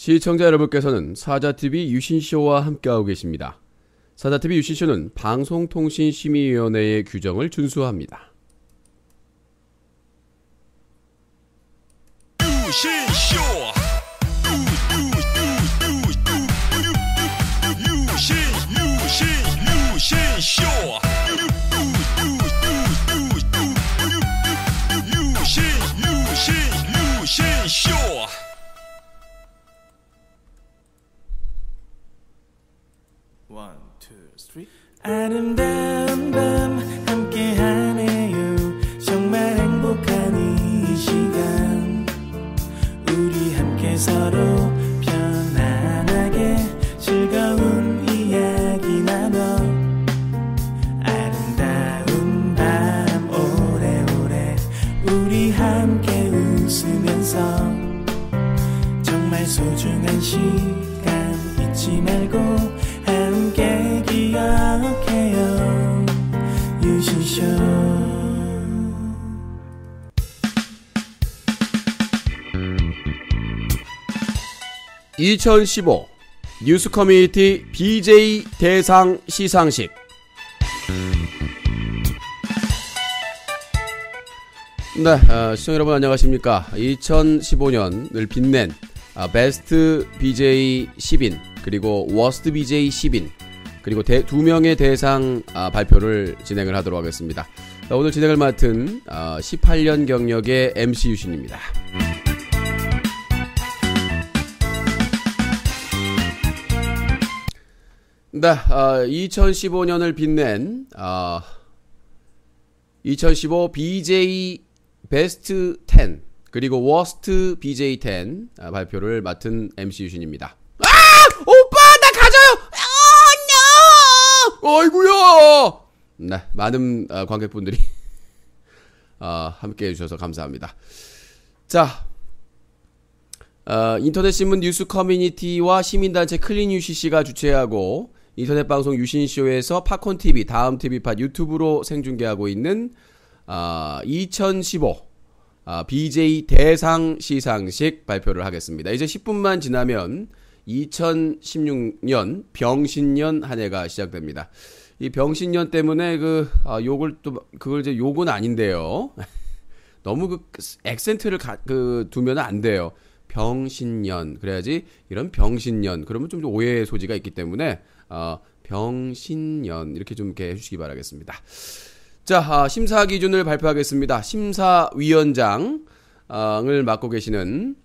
시청자 여러분께서는 사자TV 유신쇼와 함께하고 계십니다. 사자TV 유신쇼는 방송통신심의위원회의 규정을 준수합니다. 아름다운 밤 함께하네요 정말 행복한 이 시간 우리 함께 서로 편안하게 즐거운 이야기 나눠 아름다운 밤 오래오래 우리 함께 웃으면서 정말 소중한 시간 2015 뉴스 커뮤니티 BJ 대상 시상식 네, 어, 시청 여러분 안녕하십니까. 2015년을 빛낸 아, 베스트 BJ 10인 그리고 워스트 BJ 10인 그리고 대, 두 명의 대상 아, 발표를 진행을 하도록 하겠습니다. 자, 오늘 진행을 맡은 아, 18년 경력의 MC 유신입니다. 네, 아, 2015년을 빛낸 2015 아, BJ 베스트 10 그리고 워스트 BJ10 아, 발표를 맡은 MC 유신입니다. 아! 오빠 나 가져요. 아이구야! 네, 많은 어, 관객분들이 어, 함께 해주셔서 감사합니다. 자, 어, 인터넷 신문 뉴스 커뮤니티와 시민단체 클린 UCC가 주최하고 인터넷 방송 유신쇼에서 팝콘 TV, 다음 TV팟 유튜브로 생중계하고 있는 2015 BJ 대상 시상식 발표를 하겠습니다. 이제 10분만 지나면 2016년 병신년 한 해가 시작됩니다. 이 병신년 때문에 그 아, 욕을 또 그걸 이제 욕은 아닌데요. 너무 그 액센트를 가, 그 두면 안 돼요. 병신년 그래야지 이런 병신년 그러면 좀 오해의 소지가 있기 때문에 어, 병신년 이렇게 좀 이렇게 해주시기 바라겠습니다. 자 아, 심사 기준을 발표하겠습니다. 심사위원장을 맡고 계시는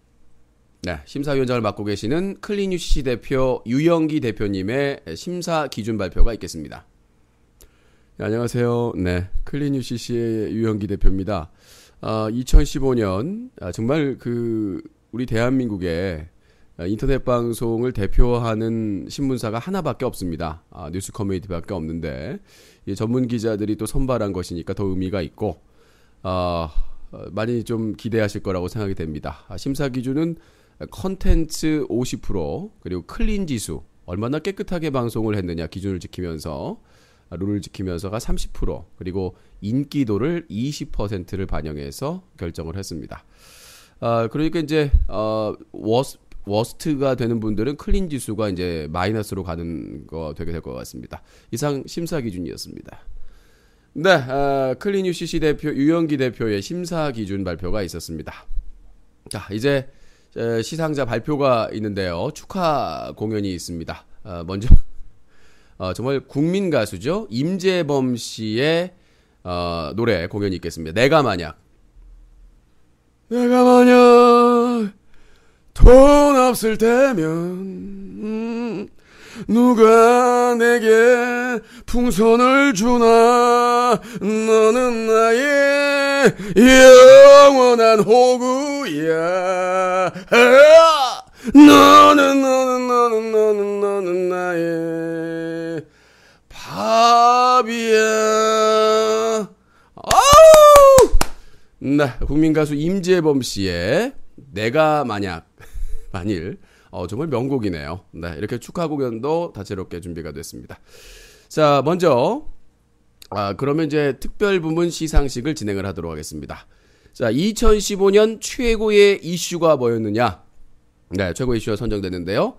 네, 심사위원장을 맡고 계시는 클린 UCC 대표 유영기 대표님의 심사 기준 발표가 있겠습니다. 네, 안녕하세요. 네, 클린 UCC의 유영기 대표입니다. 아, 2015년 아, 정말 그 우리 대한민국에 인터넷 방송을 대표하는 신문사가 하나밖에 없습니다. 아, 뉴스 커뮤니티밖에 없는데 전문 기자들이 또 선발한 것이니까 더 의미가 있고 아, 많이 좀 기대하실 거라고 생각이 됩니다. 아, 심사 기준은 컨텐츠 50% 그리고 클린 지수 얼마나 깨끗하게 방송을 했느냐 기준을 지키면서 아, 룰을 지키면서가 30% 그리고 인기도를 20%를 반영해서 결정을 했습니다. 아, 그러니까 이제 어, 워스, 워스트가 되는 분들은 클린 지수가 이제 마이너스로 가는 거 되게 될 것 같습니다. 이상 심사 기준이었습니다. 네, 아, 클린 UCC 대표 유영기 대표의 심사 기준 발표가 있었습니다. 자, 이제 시상자 발표가 있는데요. 축하 공연이 있습니다. 어, 먼저 어, 정말 국민 가수죠. 임재범 씨의 어, 노래 공연이 있겠습니다. 내가 만약 내가 만약 돈 없을 때면 음 누가 내게 풍선을 주나 너는 나의 영원한 호구야 너는 너는 너는 너는 너는 나의 밥이야 아우 네 국민 가수 임재범 씨의 내가 만약 만일 어, 정말 명곡이네요. 네, 이렇게 축하 공연도 다채롭게 준비가 됐습니다. 자, 먼저 아, 그러면 이제 특별 부문 시상식을 진행을 하도록 하겠습니다. 자, 2015년 최고의 이슈가 뭐였느냐? 네, 최고 이슈가 선정됐는데요.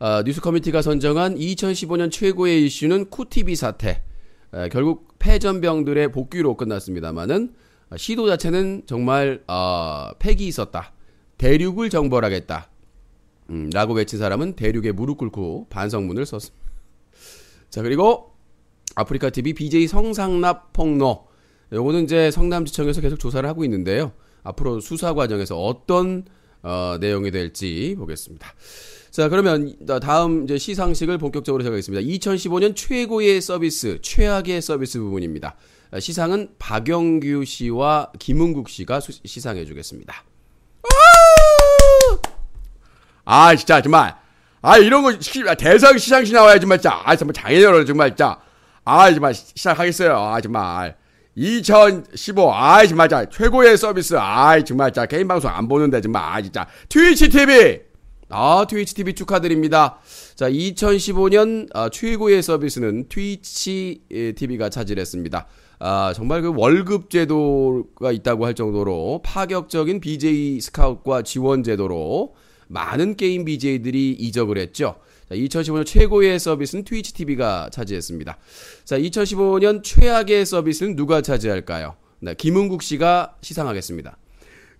아, 뉴스 커뮤니티가 선정한 2015년 최고의 이슈는 쿠티비 사태. 에, 결국 폐전병들의 복귀로 끝났습니다만은 시도 자체는 정말 어, 아, 팩이 있었다. 대륙을 정벌하겠다. 음, 라고 외친 사람은 대륙에 무릎 꿇고 반성문을 썼습니다. 자, 그리고 아프리카 TV BJ 성상납 폭로. 요거는 이제 성남지청에서 계속 조사를 하고 있는데요. 앞으로 수사 과정에서 어떤 어, 내용이 될지 보겠습니다. 자, 그러면 다음 이제 시상식을 본격적으로 시작하겠습니다. 2015년 최고의 서비스, 최악의 서비스 부분입니다. 시상은 박영규 씨와 김은국 씨가 시상해 주겠습니다. 아 진짜 정말 아 이런 거 시, 대상 시상식 나와야 정말 진짜 아 정말 장애인으로 정말 진짜 아 정말 시작하겠어요 아 정말 2015 아 정말 자 최고의 서비스 아 정말 자 개인 방송 안 보는데 정말 아 진짜 트위치 TV 아 트위치 TV 축하드립니다 자 2015년 아, 최고의 서비스는 트위치 TV가 예, 차지했습니다 아, 정말 그 월급 제도가 있다고 할 정도로 파격적인 BJ 스카웃과 지원 제도로 많은 게임 BJ들이 이적을 했죠. 자, 2015년 최고의 서비스는 트위치 TV가 차지했습니다. 자, 2015년 최악의 서비스는 누가 차지할까요? 네, 김은국 씨가 시상하겠습니다.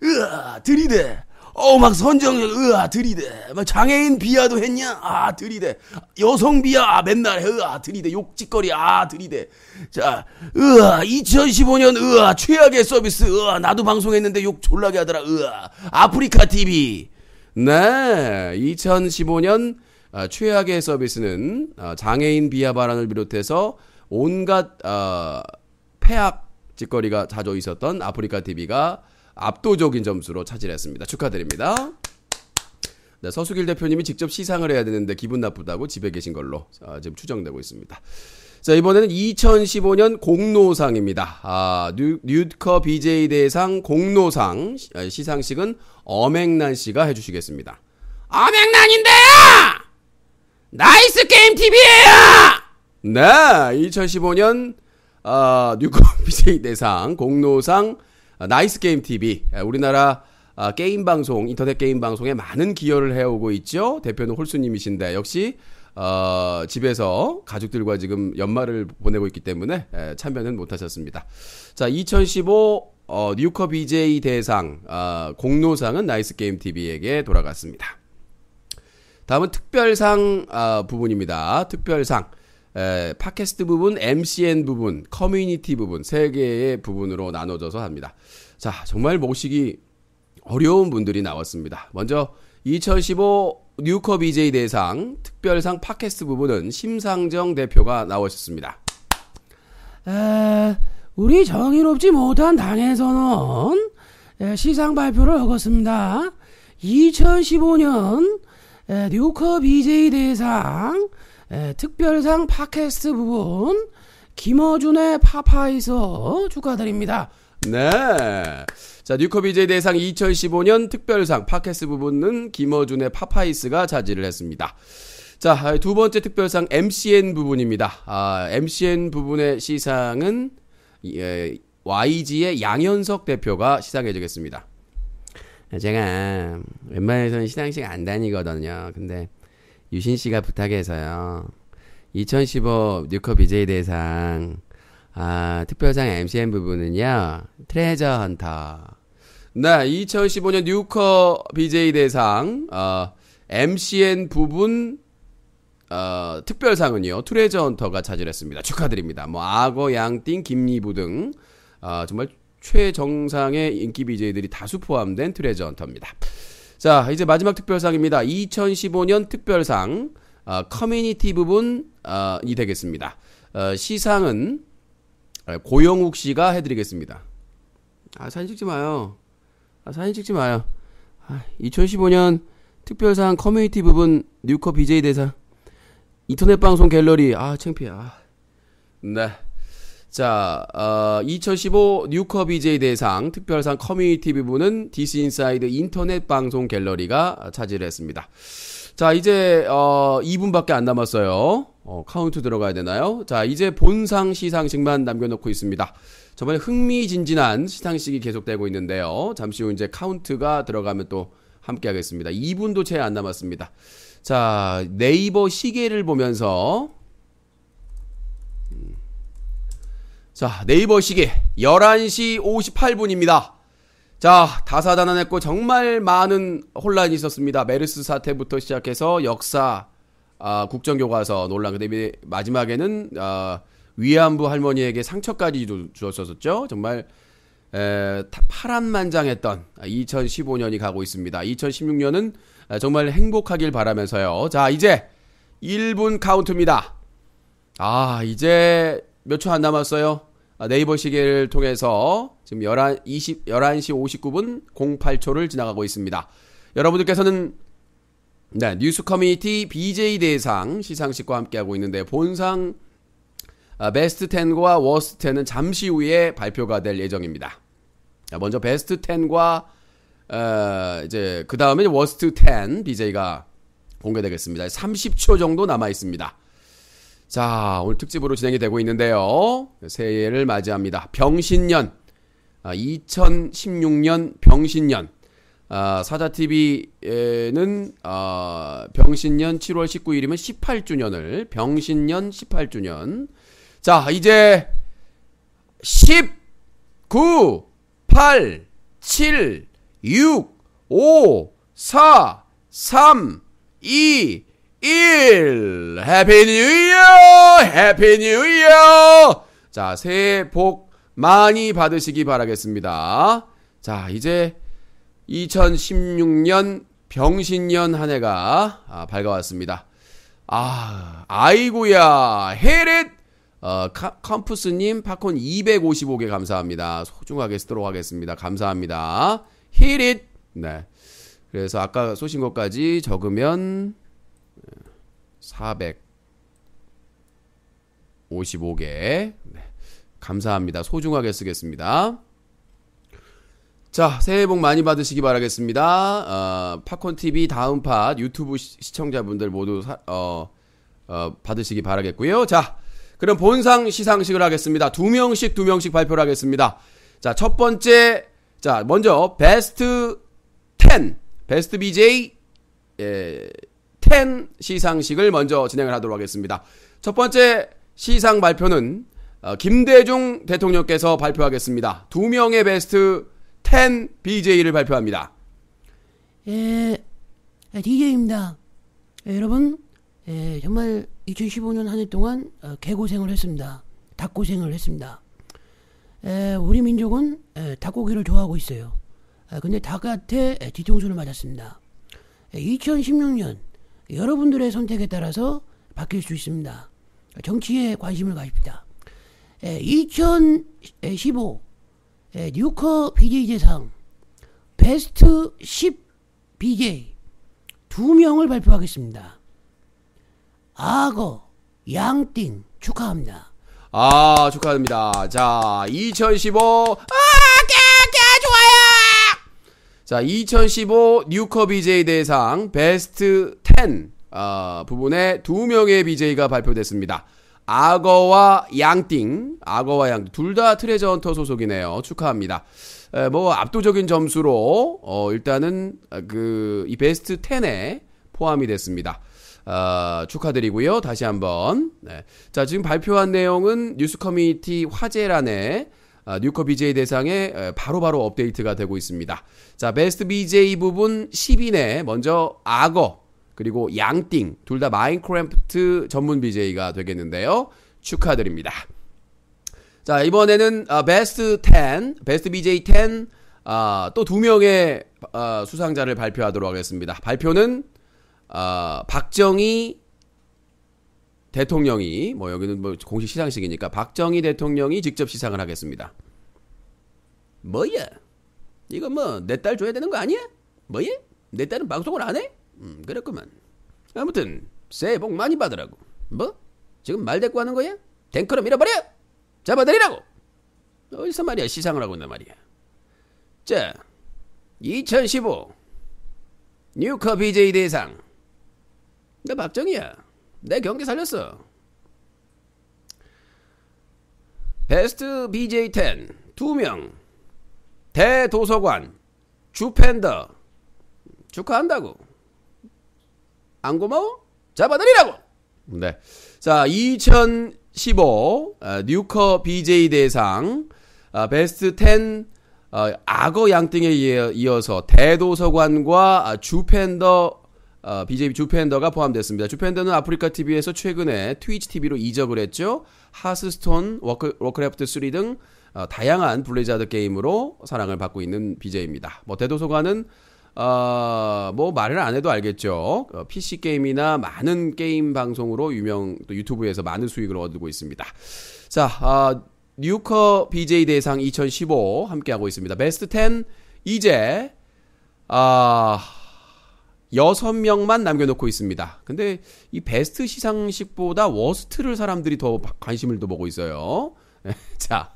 으아, 들이대! 어, 막 선정적, 으아, 들이대. 막 장애인 비하도 했냐? 아, 들이대. 여성 비하, 아, 맨날, 으아, 들이대. 욕짓거리, 아, 들이대. 자, 으아, 2015년, 으아, 최악의 서비스, 으아, 나도 방송했는데 욕 졸라게 하더라, 으아, 아프리카 TV. 네, 2015년 아, 최악의 서비스는 아, 장애인 비하 발언을 비롯해서 온갖 어, 폐악 짓거리가 자주 있었던 아프리카 TV가 압도적인 점수로 차지했습니다. 축하드립니다. 네, 서수길 대표님이 직접 시상을 해야 되는데 기분 나쁘다고 집에 계신 걸로 어, 지금 추정되고 있습니다. 자, 이번에는 2015년 공로상입니다. 아, 뉴, 뉴커 BJ 대상 공로상 시상식은 어맹난 씨가 해주시겠습니다. 어맹난인데요! 나이스 게임 TV에요! 네, 2015년 어, 뉴컴 BJ 대상 공로상 어, 나이스 게임 TV 예, 우리나라 어, 게임 방송 인터넷 게임 방송에 많은 기여를 해오고 있죠. 대표는 홀수님이신데 역시 어, 집에서 가족들과 지금 연말을 보내고 있기 때문에 에, 예, 참여는 못하셨습니다. 자, 2015 어, 뉴컵 BJ 대상 어, 공로상은 나이스 게임 TV에게 돌아갔습니다. 다음은 특별상 어, 부분입니다. 특별상 에, 팟캐스트 부분, MCN 부분, 커뮤니티 부분 세 개의 부분으로 나눠져서 합니다. 자, 정말 모시기 어려운 분들이 나왔습니다. 먼저 2015 뉴컵 BJ 대상 특별상 팟캐스트 부분은 심상정 대표가 나오셨습니다. 아... 우리 정의롭지 못한 당에서는 예, 시상 발표를 하겠습니다. 2015년 예, 뉴커 BJ 대상 예, 특별상 팟캐스트 부분 김어준의 파파이서 축하드립니다. 네. 자, 뉴커 BJ 대상 2015년 특별상 팟캐스트 부분은 김어준의 파파이스가 차지를 했습니다. 자, 두 번째 특별상 MCN 부분입니다. 아, MCN 부분의 시상은 예, YG의 양현석 대표가 시작해 주겠습니다. 아, 제가 웬만해서는 시상식 안 다니거든요. 근데 유신 씨가 부탁해서요. 2015 뉴커 BJ 대상 아, 특별상 MCM 부분은요. 트레저 헌터. 네, 2015년 뉴커 BJ 대상 어, MCN 부분 어, 특별상은요 트레저 헌터가 차지했습니다. 축하드립니다. 뭐 악어, 양띵, 김리부 등 어, 정말 최정상의 인기 BJ들이 다수 포함된 트레저 헌터입니다. 자 이제 마지막 특별상입니다. 2015년 특별상 어, 커뮤니티 부분이 어, 되겠습니다. 어, 시상은 어, 고영욱 씨가 해드리겠습니다. 아 사진 찍지 마요. 아 사진 찍지 마요. 아, 2015년 특별상 커뮤니티 부분 뉴커 BJ 대상. 인터넷 방송 갤러리 아 창피해 아. 네. 자, 어, 2015 뉴커 BJ 대상 특별상 커뮤니티 부분은 디스 인사이드 인터넷 방송 갤러리가 차지를 했습니다. 자, 이제 어, 2분밖에 안 남았어요. 어, 카운트 들어가야 되나요? 자, 이제 본상 시상식만 남겨놓고 있습니다. 저번에 흥미진진한 시상식이 계속되고 있는데요. 잠시 후 이제 카운트가 들어가면 또 함께 하겠습니다. 2분도 채 안 남았습니다. 자, 네이버 시계를 보면서 자, 네이버 시계 11시 58분입니다. 자, 다사다난했고 정말 많은 혼란이 있었습니다. 메르스 사태부터 시작해서 역사, 아, 국정교과서 논란, 그다음에 마지막에는 아, 위안부 할머니에게 상처까지 주, 었었죠 정말 에, 파란만장했던 2015년이 가고 있습니다. 2016년은 아, 정말 행복하길 바라면서요. 자, 이제 1분 카운트입니다. 아, 이제 몇 초 안 남았어요. 아, 네이버 시계를 통해서 지금 11, 20, 11시 59분 08초를 지나가고 있습니다. 여러분들께서는 네, 뉴스 커뮤니티 BJ 대상 시상식과 함께하고 있는데 본상 아, 베스트 10과 워스트 10은 잠시 후에 발표가 될 예정입니다. 먼저 베스트 10과 이제 그 다음에 워스트 10 BJ가 공개되겠습니다. 30초 정도 남아 있습니다. 자, 오늘 특집으로 진행이 되고 있는데요. 새해를 맞이합니다. 병신년. 2016년 아, 병신년. 아, 사자TV에는 아, 병신년 7월 19일이면 18주년을, 병신년 18주년. 자, 이제 19, 8, 7, 6, 5, 4, 3, 2, 1. 해피 뉴 이어! 해피 뉴 이어! 자, 새해 복 많이 받으시기 바라겠습니다. 자, 이제 2016년 병신년 한 해가 아, 밝아왔습니다. 아, 아이고야, 헤렛 어, 컴프스님 팝콘 255개 감사합니다. 소중하게 쓰도록 하겠습니다. 감사합니다. 히릿. 네. 그래서 아까 쏘신 것까지 적으면 455개. 네. 감사합니다. 소중하게 쓰겠습니다. 자, 새해 복 많이 받으시기 바라겠습니다. 어, 팝콘TV 다음 팟 유튜브 시, 청자분들 모두 사, 어, 어, 받으시기 바라겠고요. 자, 그럼 본상 시상식을 하겠습니다. 두 명씩 두 명씩 발표를 하겠습니다. 자, 첫 번째 자, 먼저 베스트 10, 베스트 BJ 예, 10 시상식을 먼저 진행을 하도록 하겠습니다. 첫 번째 시상 발표는 어, 김대중 대통령께서 발표하겠습니다. 두 명의 베스트 10 BJ를 발표합니다. 예, 예 DJ입니다. 예, 여러분, 예, 정말 2015년 한 해 동안 어, 개고생을 했습니다. 닭고생을 했습니다. 에, 우리 민족은 에, 닭고기를 좋아하고 있어요. 에, 근데 닭한테 뒤통수를 맞았습니다. 에, 2016년 여러분들의 선택에 따라서 바뀔 수 있습니다. 정치에 관심을 가집니다. 에, 2015 에, 뉴커 BJ 대상 베스트 10 BJ 두 명을 발표하겠습니다. 악어, 양띵 축하합니다. 아 축하드립니다 자2015 자, 2015 아, 뉴커 BJ 대상 베스트 10 어, 부분에 두 명의 BJ가 발표됐습니다. 악어와 양띵, 악어와 양, 둘다 트레저 헌터 소속이네요. 축하합니다. 에, 뭐 압도적인 점수로 어, 일단은 그 이 베스트 10에 포함이 됐습니다. 어, 축하드리고요. 다시 한번. 네. 자, 지금 발표한 내용은 뉴스 커뮤니티 화제란에 어, 뉴커 BJ 대상에 바로바로 바로 업데이트가 되고 있습니다. 자, 베스트 BJ 부분 10인에 먼저 악어 그리고 양띵 둘 다 마인크래프트 전문 BJ가 되겠는데요. 축하드립니다. 자, 이번에는 어, 베스트 10, 베스트 BJ 10 아, 또두 명의 어, 수상자를 발표하도록 하겠습니다. 발표는 아, 박정희 대통령이 뭐 여기는 뭐 공식 시상식이니까 박정희 대통령이 직접 시상을 하겠습니다. 뭐야? 이거 뭐내 딸 줘야 되는 거 아니야? 뭐야? 내 딸은 방송을 안 해? 음, 그랬구만. 아무튼 새해 복 많이 받으라고. 뭐? 지금 말 대꾸하는 거야? 댕크럼 밀어버려! 잡아들이라고! 어디서 말이야 시상을 하고 있나 말이야. 자, 2015 뉴커 BJ 대상 나 박정희야. 내 경기 살렸어. 베스트 BJ10 2명 대도서관 주팬더 축하한다고 안 고마워? 잡아들이라고 네. 자 2015 어, 아, 뉴커 BJ 대상 어, 베스트 10 어, 아, 악어 양띵에 이어서 대도서관과 주팬더 어, b j 주펜더가 포함됐습니다. 주펜더는 아프리카 TV에서 최근에 트위치 TV로 이적을 했죠. 하스스톤, 워크, 워크래프트 3등 어, 다양한 블레이자드 게임으로 사랑을 받고 있는 BJ입니다. 뭐 대도서관은 어, 뭐 말을 안 해도 알겠죠. 어, PC 게임이나 많은 게임 방송으로 유명 또 유튜브에서 많은 수익을 얻고 있습니다. 자, 어, 뉴커 BJ 대상 2015 함께 하고 있습니다. 베스트 10 이제 아 여섯 명만 남겨놓고 있습니다. 근데 이 베스트 시상식보다 워스트를 사람들이 더 관심을 더 보고 있어요. 자,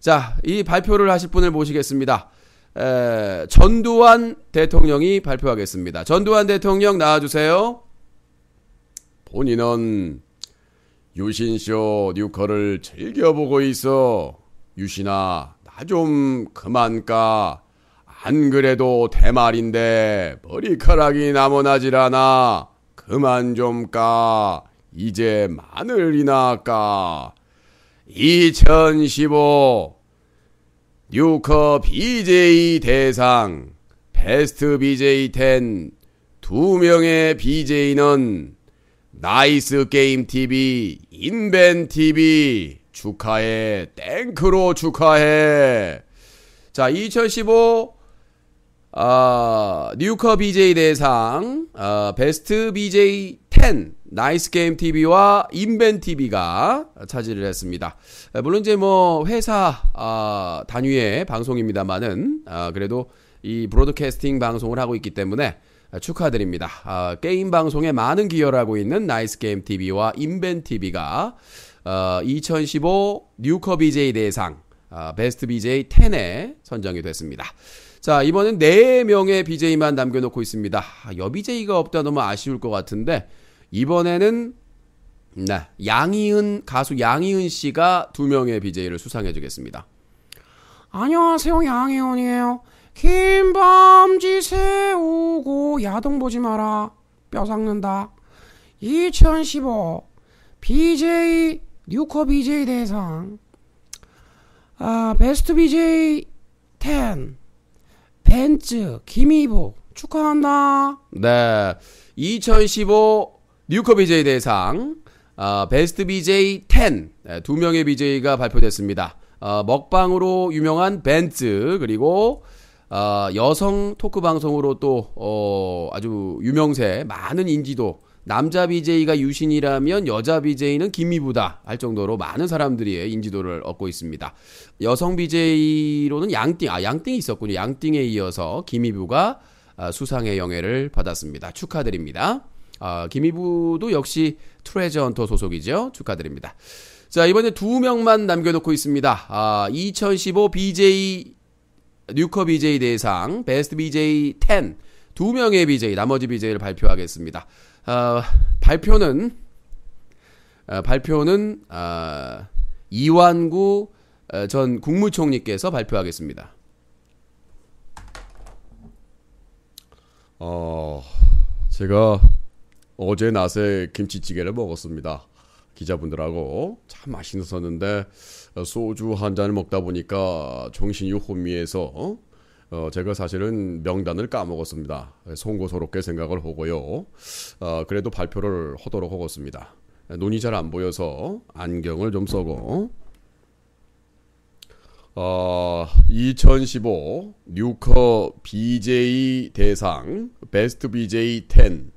자, 이 발표를 하실 분을 모시겠습니다. 에, 전두환 대통령이 발표하겠습니다. 전두환 대통령 나와주세요. 본인은 유신쇼 뉴커를 즐겨보고 있어. 유신아, 나 좀 그만 까. 안 그래도 대말인데 머리카락이 나무나질 않아. 그만 좀 까. 이제 마늘이나 까. 2015 뉴커 BJ 대상 베스트 BJ 10두 명의 BJ는 나이스 게임 TV, 인벤 TV 축하해, 땡크로 축하해. 자, 2015 어, 뉴커 BJ 대상 어, 베스트 BJ 10 나이스 게임 TV와 인벤 TV가 차지를 했습니다. 물론 이제 뭐 회사 어, 단위의 방송입니다만은 어, 아, 그래도 이 브로드캐스팅 방송을 하고 있기 때문에 축하드립니다. 어, 게임 방송에 많은 기여를 하고 있는 나이스 게임 TV와 인벤 TV가 어, 2015 뉴커 BJ 대상 어, 베스트 BJ 10에 선정이 됐습니다. 자, 이번엔 4명의 BJ만 남겨놓고 있습니다. 아, 여비제이가 없다 너무 아쉬울 것 같은데, 이번에는, 네, 양희은, 가수 양희은 씨가 2명의 BJ를 수상해주겠습니다. 안녕하세요, 양희은이에요. 긴 밤지 새우고 야동 보지 마라. 뼈 삭는다. 2015 BJ 뉴커 BJ 대상 아, 베스트 BJ 10 벤츠 김희보 축하한다. 네. 2015 뉴커 BJ 대상 어, 베스트 BJ 10 네, 명의 BJ가 발표됐습니다. 어, 먹방으로 유명한 벤츠 그리고 어, 여성 토크 방송으로 또 어, 아주 유명세 많은 인지도 남자 BJ가 유신이라면 여자 BJ는 김미부다할 정도로 많은 사람들이 인지도를 얻고 있습니다. 여성 BJ로는 양띵, 아, 양띵이 있었군요. 양띵에 이어서 김미부가 아, 수상의 영예를 받았습니다. 축하드립니다. 아, 김희부도 역시 트레저 헌터 소속이죠. 축하드립니다. 자, 이번에 두 명만 남겨놓고 있습니다. 아, 2015 BJ, 뉴커 BJ 대상, 베스트 BJ 10. 두 명의 BJ, 나머지 BJ를 발표하겠습니다. 어, 발표는 어, 발표는 어, 이완구 어, 전 국무총리께서 발표하겠습니다. 어, 제가 어제 낮에 김치찌개를 먹었습니다. 기자분들하고 참 맛있었는데 어, 소주 한 잔을 먹다 보니까 정신이 혼미해서 어? 어, 제가 사실은 명단을 까먹었습니다. 송구스럽게 생각을 하고요. 어, 그래도 발표를 하도록 하겠습니다. 눈이 잘 안 보여서 안경을 좀 써고 어, 2015 뉴커 BJ 대상 베스트 BJ 10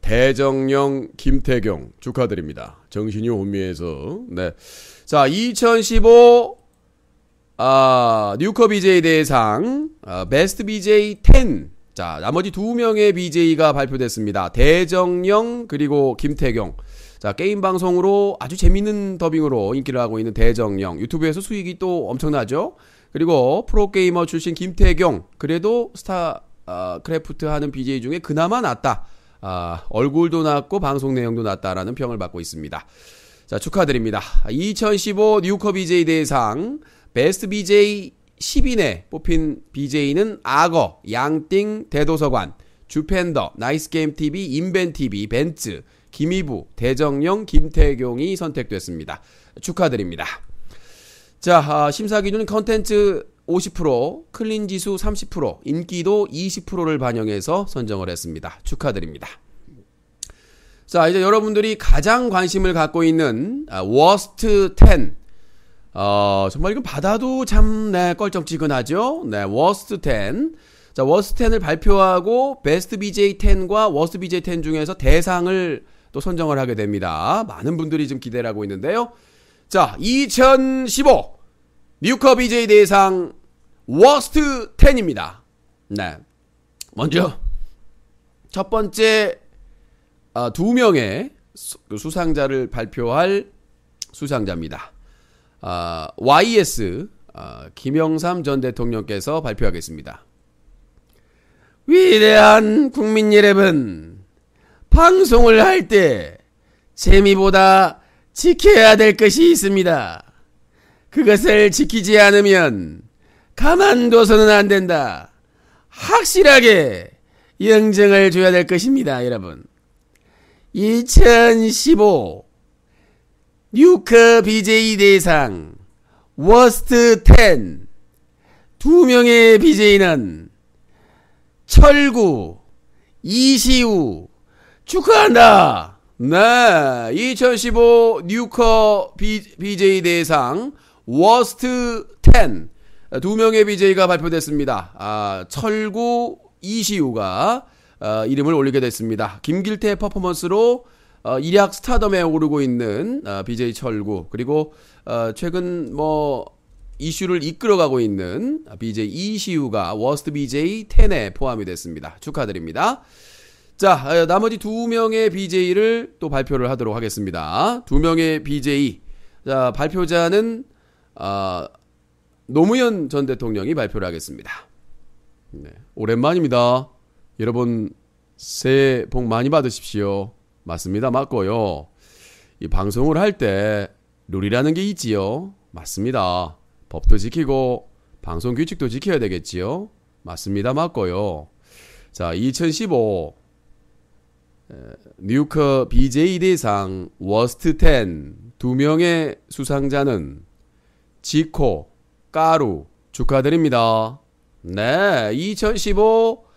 대정령 김태경 축하드립니다. 정신이 혼미해서 네. 자, 2015 어, 뉴커 BJ 대상 어, 베스트 BJ 10. 자, 나머지 두 명의 BJ가 발표됐습니다. 대정령 그리고 김태경. 자, 게임 방송으로 아주 재밌는 더빙으로 인기를 하고 있는 대정령. 유튜브에서 수익이 또 엄청나죠. 그리고 프로게이머 출신 김태경. 그래도 스타 어, 크래프트 하는 BJ 중에 그나마 낫다. 아, 얼굴도 낫고 방송 내용도 낫다라는 평을 받고 있습니다. 자, 축하드립니다. 2015 뉴커 BJ 대상 베스트 BJ 10인에 뽑힌 BJ는 악어, 양띵, 대도서관, 주펜더, 나이스게임TV, 인벤TV, 벤츠, 김희부, 대정령, 김태경이 선택됐습니다. 축하드립니다. 자, 아, 심사 기준은 컨텐츠 50%, 클린 지수 30%, 인기도 20%를 반영해서 선정을 했습니다. 축하드립니다. 자, 이제 여러분들이 가장 관심을 갖고 있는 아, 워스트 10 어, 정말 이건 받아도 참, 네, 껄쩍지근하죠? 네, 워스트 10. 자, 워스트 10을 발표하고, 베스트 BJ 10과 워스트 BJ 10 중에서 대상을 또 선정을 하게 됩니다. 많은 분들이 지금 기대를 하고 있는데요. 자, 2015 뉴커 BJ 대상 워스트 10입니다. 네. 먼저, 첫 번째, 아, 두 명의 수, 그 상자를 발표할 수상자입니다. 아, YS 아, 김영삼 전 대통령께서 발표하겠습니다. 위대한 국민 여러분, 방송을 할 때 재미보다 지켜야 될 것이 있습니다. 그것을 지키지 않으면 가만둬서는 안 된다. 확실하게 영증을 줘야 될 것입니다, 여러분. 2015 유카 BJ 대상 워스트 10 두 명의 BJ는 철구 이시우 축하한다. 네, 2015 뉴커 BJ 대상 워스트 10 두 명의 BJ가 발표됐습니다. 아, 철구 이시우가 어, 이름을 올리게 됐습니다. 김길태 퍼포먼스로 어, 일약 스타덤에 오르고 있는 어, BJ 철구 그리고 어, 최근 뭐 이슈를 이끌어가고 있는 BJ 이시우가 워스트 BJ 10에 포함이 됐습니다. 축하드립니다. 자, 어, 나머지 두 명의 BJ를 또 발표를 하도록 하겠습니다. 두 명의 BJ. 자, 발표자는 아, 노무현 전 대통령이 발표를 하겠습니다. 네, 오랜만입니다. 여러분 새해 복 많이 받으십시오. 맞습니다. 맞고요. 이 방송을 할 때 룰이라는 게 있지요. 맞습니다. 법도 지키고 방송 규칙도 지켜야 되겠지요. 맞습니다. 맞고요. 자, 2015 뉴커 BJ 대상 워스트 10 두 명의 수상자는 지코, 까루 축하드립니다. 네, 2015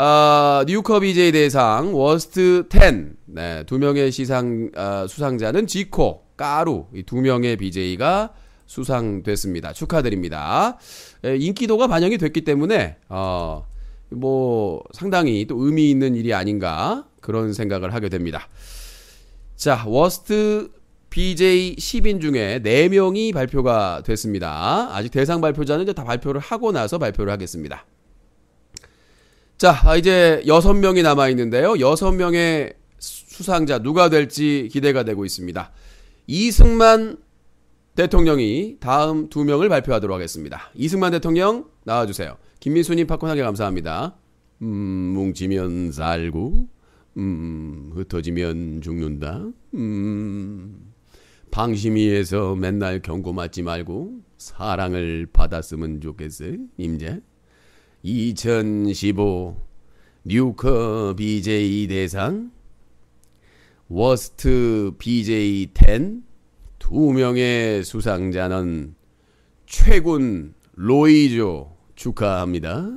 어, 뉴컵 BJ 대상 워스트 10. 네, 두 명의 시상 어, 수상자는 지코, 까루 이 두 명의 BJ가 수상됐습니다. 축하드립니다. 에, 예, 인기도가 반영이 됐기 때문에 어, 뭐 상당히 또 의미 있는 일이 아닌가 그런 생각을 하게 됩니다. 자, 워스트 BJ 10인 중에 4명이 발표가 됐습니다. 아직 대상 발표자는 이제 다 발표를 하고 나서 발표를 하겠습니다. 자, 아, 이제 여섯 명이 남아 있는데요. 여섯 명의 수상자 누가 될지 기대가 되고 있습니다. 이승만 대통령이 다음 두 명을 발표하도록 하겠습니다. 이승만 대통령 나와주세요. 김민수님 팝콘하게 감사합니다. 음, 뭉치면 살고, 음, 흩어지면 죽는다. 음, 방심위에서 맨날 경고 맞지 말고 사랑을 받았으면 좋겠어요. 임제. 2015 뉴커 BJ 대상 워스트 BJ 10 두 명의 수상자는 최군 로이조 축하합니다.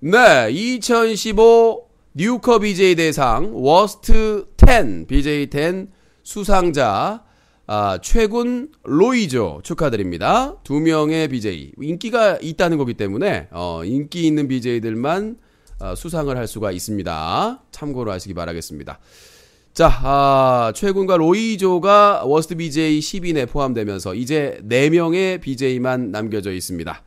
네, 2015 뉴커 BJ 대상 워스트 10 BJ 10 수상자 아, 최군 로이죠. 축하드립니다. 두 명의 BJ. 인기가 있다는 거기 때문에, 어, 인기 있는 BJ들만 어, 수상을 할 수가 있습니다. 참고로 하시기 바라겠습니다. 자, 아, 최군과 로이조가 워스트 BJ 10인에 포함되면서 이제 4명의 BJ만 남겨져 있습니다.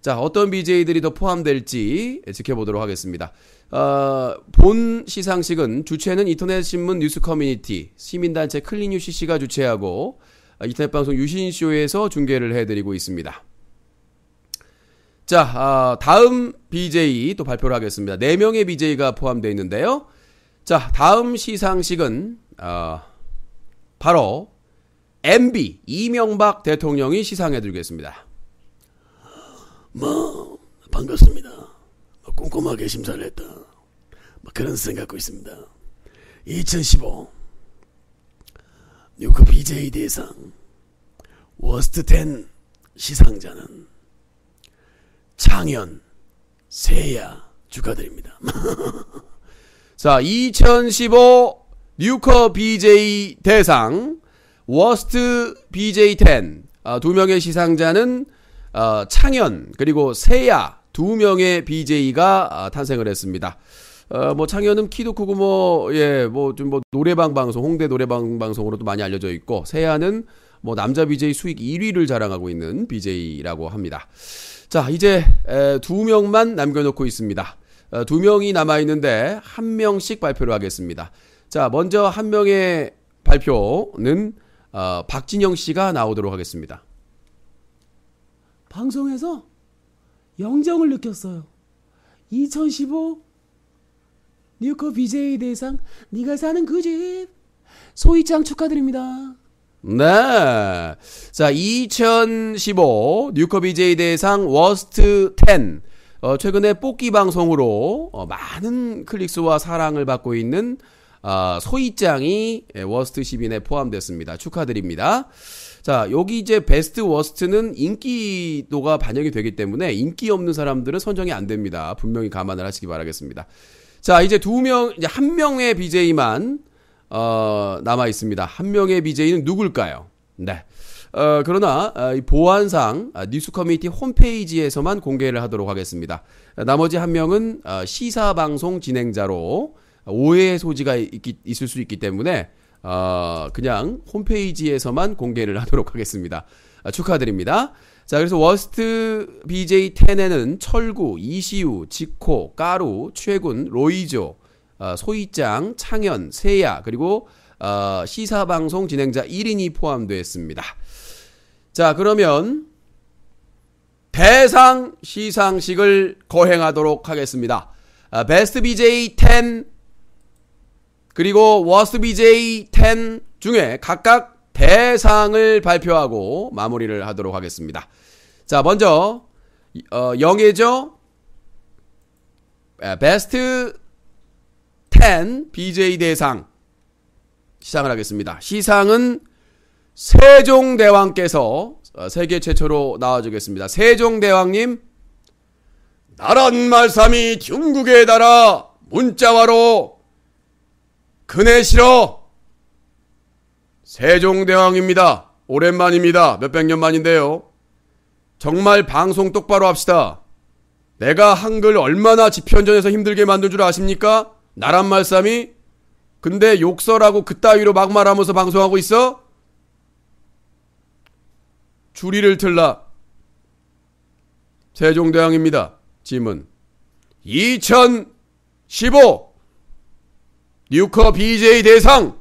자, 어떤 BJ들이 더 포함될지 지켜보도록 하겠습니다. 어, 본 시상식은 주최는 인터넷 신문 뉴스 커뮤니티 시민단체 클린 UCC가 주최하고 아, 인터넷 방송 유신 쇼에서 중계를 해드리고 있습니다. 자, 어, 다음 BJ 또 발표를 하겠습니다. 4명의 BJ가 포함되어 있는데요. 자, 다음 시상식은, 어, 바로, MB, 이명박 대통령이 시상해드리겠습니다. 뭐, 반갑습니다. 꼼꼼하게 심사를 했다. 뭐 그런 생 갖고 있습니다. 2015 뉴크 BJ 대상 워스트 10 시상자는 창현, 세야 축하드립니다. 자, 2015 뉴커 BJ 대상 워스트 BJ 10 어, 두 명의 시상자는 어, 창현 그리고 세야 두 명의 BJ가 아, 탄생을 했습니다. 어, 뭐 창현은 키도 크고 뭐예뭐좀뭐 예, 뭐 뭐 노래방 방송 홍대 노래방 방송으로도 많이 알려져 있고 세아는 뭐 남자 BJ 수익 1위를 자랑하고 있는 BJ라고 합니다. 자 이제 에, 두 명만 남겨놓고 있습니다. 어, 두 명이 남아 있는데 한 명씩 발표를 하겠습니다. 자 먼저 한 명의 발표는 어, 박진영 씨가 나오도록 하겠습니다. 방송에서 영정을 느꼈어요. 2015 뉴커 BJ 대상 네가 사는 그 집 소희장 축하드립니다. 네. 자, 2015 뉴커 BJ 대상 워스트 10 어, 최근에 뽑기 방송으로 어, 많은 클릭수와 사랑을 받고 있는 어, 아, 소희짱이 예, 워스트 10인에 포함됐습니다. 축하드립니다. 자, 여기 이제 베스트 워스트는 인기도가 반영이 되기 때문에 인기 없는 사람들은 선정이 안 됩니다. 분명히 감안을 하시기 바라겠습니다. 자, 이제 두 명, 이제 한 명의 BJ만, 어, 남아 있습니다. 한 명의 BJ는 누굴까요? 네. 어, 그러나 어, 이 보안상 아, 뉴스 커뮤니티 홈페이지에서만 공개를 하도록 하겠습니다. 나머지 한 명은 어, 시사 방송 진행자로 오해의 소지가 있, 있을 수 있기 때문에 어, 그냥 홈페이지에서만 공개를 하도록 하겠습니다. 아, 축하드립니다. 자, 그래서 워스트 BJ10에는 철구, 이시우, 지코, 까루, 최군, 로이조, 아, 소희짱 창현, 세야, 그리고 아, 시사방송 진행자 1인이 포함되어 습니다 자, 그러면 대상 시상식을 거행하도록 하겠습니다. 베스트 BJ 10 그리고 워스 BJ 10 중에 각각 대상을 발표하고 마무리를 하도록 하겠습니다. 자, 먼저 어, 영예죠. 예, 베스트 10 BJ 대상 시상을 하겠습니다. 시상은 세종대왕께서 어, 세계 최초로 나와주겠습니다. 세종대왕님, 나란 말삼이 중국의 나라 문자화로 그네 싫어! 세종대왕입니다. 오랜만입니다. 몇백 년 만인데요. 정말 방송 똑바로 합시다. 내가 한글 얼마나 지편전에서 힘들게 만들줄 아십니까? 나란 말싸이 근데 욕설하고 그따위로 막말하면서 방송하고 있어? 주리를 틀라. 세종대왕입니다. 짐은 2015 뉴커 BJ 대상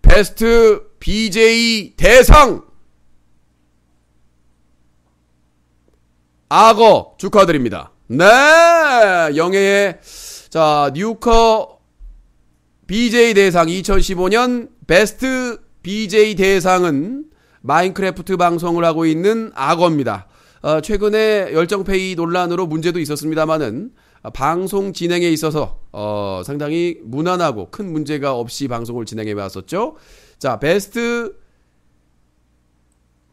베스트 BJ 대상 악어 축하드립니다. 네 영예의 자 뉴커 BJ 대상 2015년 베스트 BJ 대상은 마인크래프트 방송을 하고 있는 악어입니다. 어, 최근에 열정페이 논란으로 문제도 있었습니다만은 아, 방송 진행에 있어서 어, 상당히 무난하고 큰 문제가 없이 방송을 진행해 왔었죠. 자, 베스트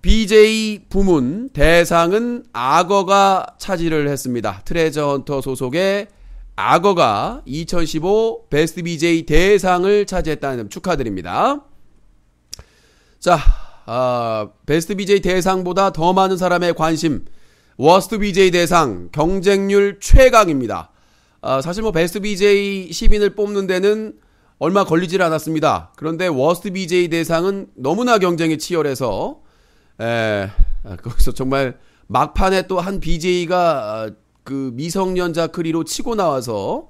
BJ 부문 대상은 악어가 차지를 했습니다. 트레저 헌터 소속의 악어가 2015 베스트 BJ 대상을 차지했다는 점 축하드립니다. 자, 어, 베스트 BJ 대상보다 더 많은 사람의 관심, 워스트 BJ 대상 경쟁률 최강입니다. 아, 사실 뭐 베스트 BJ 10인을 뽑는 데는 얼마 걸리질 않았습니다. 그런데 워스트 BJ 대상은 너무나 경쟁이 치열해서 에, 아, 거기서 정말 막판에 또 한 BJ가 아, 그 미성년자 크리로 치고 나와서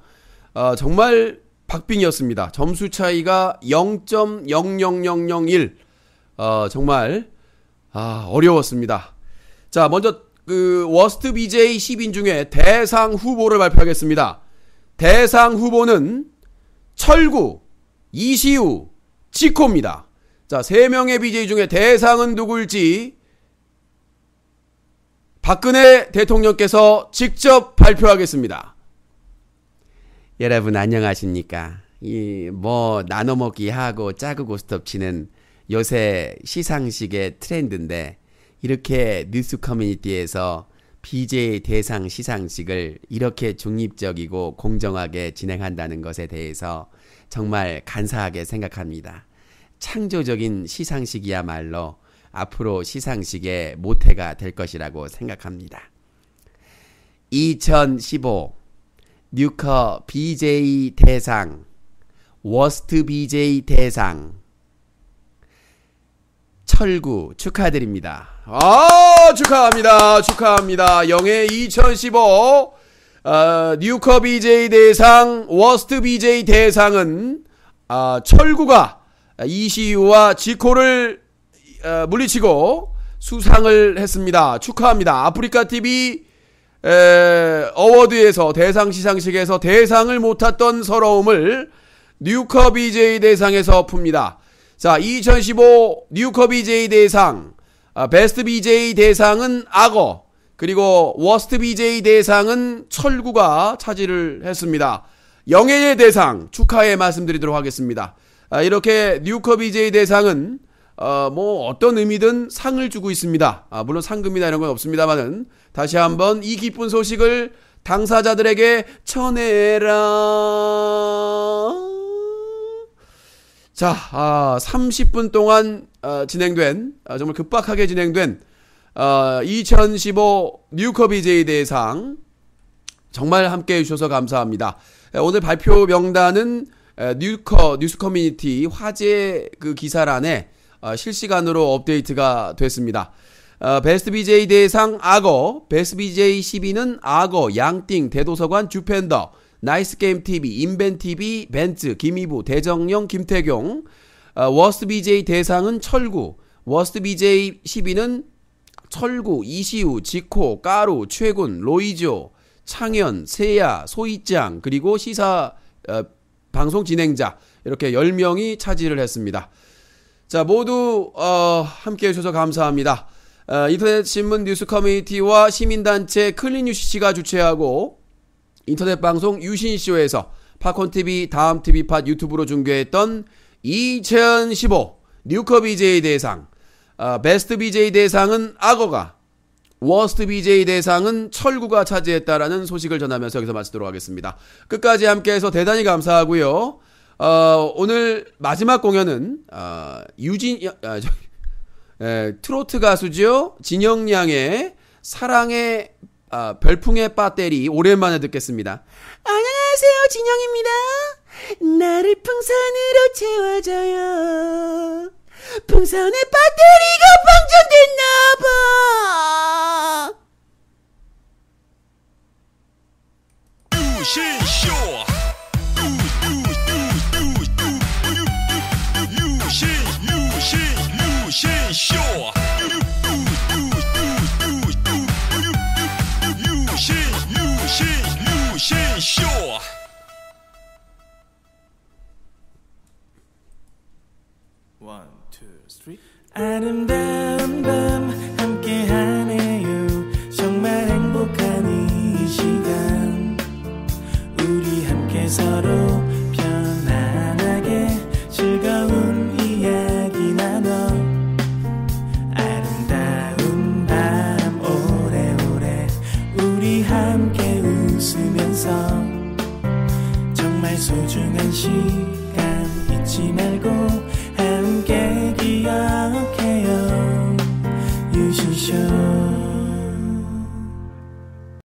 아, 정말 박빙이었습니다. 점수 차이가 0.00001. 어, 아, 정말 아, 어려웠습니다. 자, 먼저 그 워스트 BJ 10인 중에 대상 후보를 발표하겠습니다. 대상 후보는 철구, 이시우, 지코입니다. 자, 세 명의 BJ 중에 대상은 누구일지 박근혜 대통령께서 직접 발표하겠습니다. 여러분 안녕하십니까? 이 뭐 나눠 먹기 하고 짜고 고스톱 치는 요새 시상식의 트렌드인데 이렇게 뉴스 커뮤니티에서 BJ 대상 시상식을 이렇게 중립적이고 공정하게 진행한다는 것에 대해서 정말 간사하게 생각합니다. 창조적인 시상식이야말로 앞으로 시상식의 모태가 될 것이라고 생각합니다. 2015 뉴커 BJ 대상, 워스트 BJ 대상, 철구 축하드립니다. 아, 축하합니다. 축하합니다. 영예 2015 어, 뉴커 BJ 대상, 워스트 BJ 대상은 아, 철구가 이시우와 지코를 어, 물리치고 수상을 했습니다. 축하합니다. 아프리카 TV 에, 어워드에서 대상 시상식에서 대상을 못 탔던 서러움을 뉴커 BJ 대상에서 풉니다. 자, 2015 뉴커 BJ 대상 아, 베스트 BJ 대상은 악어, 그리고 워스트 BJ 대상은 철구가 차지를 했습니다. 영예의 대상 축하의 말씀드리도록 하겠습니다. 아, 이렇게 뉴커 BJ 대상은 어, 뭐 어떤 의미든 상을 주고 있습니다. 아, 물론 상금이나 이런 건 없습니다만은 다시 한번 이 기쁜 소식을 당사자들에게 전해라. 자, 아, 30분 동안 어, 진행된 어, 정말 급박하게 진행된 어, 2015 뉴커 BJ 대상 정말 함께해 주셔서 감사합니다. 오늘 발표 명단은 뉴커 뉴스 커뮤니티 화제 그 기사란에 어, 실시간으로 업데이트가 됐습니다. 어, 베스트 BJ 대상 악어, 베스트 BJ 12는 악어, 양띵, 대도서관, 주펜더, 나이스게임 TV, 인벤 TV, 벤츠, 김이부, 대정령, 김태경, 아, 워스트 BJ 대상은 철구, 워스트 BJ 10위는 철구, 이시우, 지코, 까루, 최군, 로이조, 창현, 세야, 소이짱 그리고 시사 어, 방송 진행자 이렇게 10명이 차지를 했습니다. 자 모두 어, 함께해 주셔서 감사합니다. 어, 인터넷 신문 뉴스 커뮤니티와 시민단체 클린뉴시씨가 주최하고 인터넷 방송 유신쇼에서 팝콘TV, 다음TV팟 유튜브로 중계했던 2015 뉴커 BJ 대상, 어, 베스트 BJ 대상은 악어가, 워스트 BJ 대상은 철구가 차지했다라는 소식을 전하면서 여기서 마치도록 하겠습니다. 끝까지 함께해서 대단히 감사하고요. 어, 오늘 마지막 공연은 어, 유진 아, 저, 에, 예, 트로트 가수죠 진영양의 사랑의 아, 별풍의 배터리 오랜만에 듣겠습니다. 안녕하세요 진영입니다. 나를 풍선으로 채워줘요. 풍선에 배터리가 방전됐나봐.